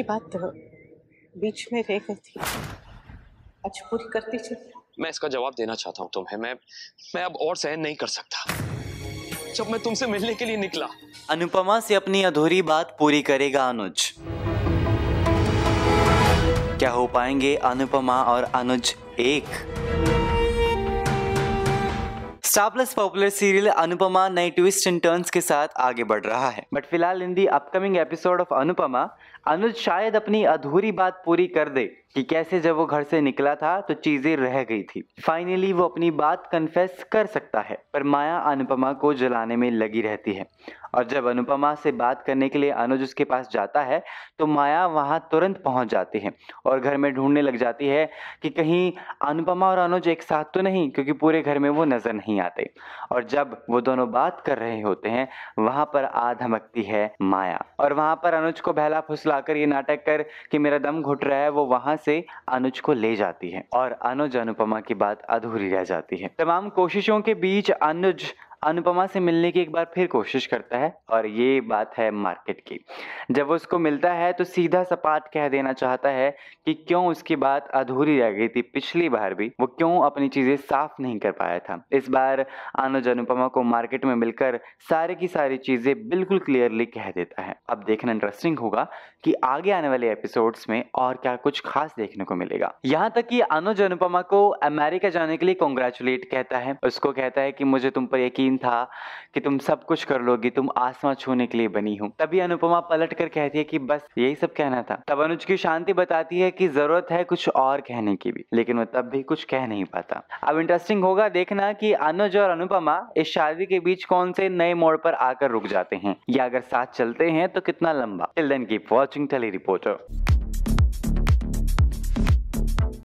की बात तो बीच में रह गई थी अच्छा पूरी करती चल मैं इसका जवाब देना चाहता हूँ तुम्हें मैं मैं अब और सहन नहीं कर सकता जब मैं तुमसे मिलने के लिए निकला अनुपमा से अपनी अधूरी बात पूरी करेगा अनुज क्या हो पाएंगे अनुपमा और अनुज एक स्टार पॉपुलर सीरियल अनुपमा नए ट्विस्ट एंड टर्न्स के साथ आगे बढ़ रहा है बट फिलहाल in the upcoming episode of Anupama Anuj शायद अपनी अधूरी बात पूरी कर दे कि कैसे जब वो घर से निकला था तो चीजें रह गई थी फाइनली वो अपनी बात कन्फेस कर सकता है पर माया अनुपमा को जलाने में लगी रहती है और जब अनुपमा से बात करने के लिए अनुज उसके पास जाता है तो माया वहाँ तुरंत पहुँच जाती है और घर में ढूंढने लग जाती है कि कहीं अनुपमा और अनुज एक साथ तो नहीं क्योंकि पूरे घर में वो नज़र नहीं आते और जब वो दोनों बात कर रहे होते हैं वहाँ पर आ धमकती है माया और वहाँ पर अनुज को बहला फुसला कर ये नाटक कर कि मेरा दम घुट रहा है वो वहाँ से अनुज को ले जाती है और अनुज अनुपमा की बात अधूरी रह जाती है तमाम कोशिशों के बीच अनुज अनुपमा से मिलने की एक बार फिर कोशिश करता है और ये बात है मार्केट की जब वो उसको मिलता है तो सीधा सपाट कह देना चाहता है कि क्यों उसकी बात अधूरी रह गई थी पिछली बार भी वो क्यों अपनी चीज़ें साफ नहीं कर पाया था इस बार अनुज अनुपमा को मार्केट में मिलकर सारे की सारी चीज़ें बिल्कुल क्लियरली कह देता है अब देखना इंटरेस्टिंग होगा कि आगे आने वाले एपिसोड्स में और क्या कुछ खास देखने को मिलेगा यहाँ तक कि अनुज अनुपमा को अमेरिका जाने के लिए कॉन्ग्रेचुलेट कहता है उसको कहता है कि मुझे तुम पर यकीन यकीन था कि तुम सब कुछ कर लोगी तुम आसमां छूने के लिए बनी हो तभी अनुपमा पलट कर कहती है कि बस यही सब कहना था तब अनुज की शांति बताती है कि जरूरत है कुछ और कहने की भी लेकिन वो तब भी कुछ कह नहीं पाता अब इंटरेस्टिंग होगा देखना कि अनुज और अनुपमा इस शादी के बीच कौन से नए मोड़ पर आकर रुक जाते हैं या अगर साथ चलते हैं तो कितना लंबा till then keep watching Telly reporter